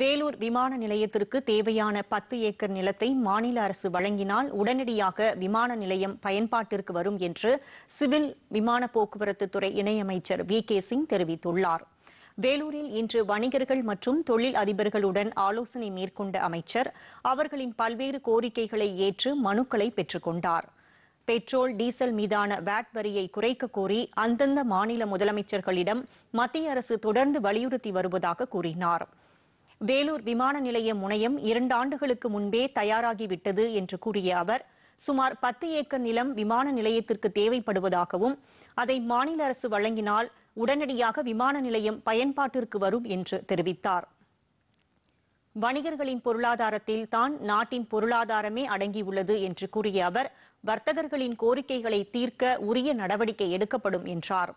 வேலூர் விமான நிலையத்திற்கு தேவையான பத்து ஏக்கர் நிலத்தை மாநில அரசு வழங்கினால் உடனடியாக விமான நிலையம் பயன்பாட்டிற்கு வரும் என்று சிவில் விமான போக்குவரத்து துறை இணையமைச்சர் வி கே சிங் தெரிவித்துள்ளார் வேலூரில் இன்று வணிகர்கள் மற்றும் தொழில் அதிபர்களுடன் ஆலோசனை மேற்கொண்ட அமைச்சர் அவர்களின் பல்வேறு கோரிக்கைகளை ஏற்று மனுக்களை பெற்றுக்கொண்டார் பெட்ரோல் டீசல் மீதான வேட் வரியை குறைக்க கோரி அந்தந்த மாநில முதலமைச்சர்களிடம் மத்திய அரசு தொடர்ந்து வலியுறுத்தி வருவதாக கூறினாா் வேலூர் விமான நிலைய முனையம் இரண்டு ஆண்டுகளுக்கு முன்பே தயாராகிவிட்டது என்று கூறிய அவர் சுமார் பத்து ஏக்கர் நிலம் விமான நிலையத்திற்கு தேவைப்படுவதாகவும் அதை மாநில அரசு வழங்கினால் உடனடியாக விமான நிலையம் பயன்பாட்டிற்கு வரும் என்று தெரிவித்தார் வணிகர்களின் பொருளாதாரத்தில் தான் நாட்டின் பொருளாதாரமே அடங்கியுள்ளது என்று கூறிய அவர் வர்த்தகர்களின் கோரிக்கைகளை தீர்க்க உரிய நடவடிக்கை எடுக்கப்படும் என்றார்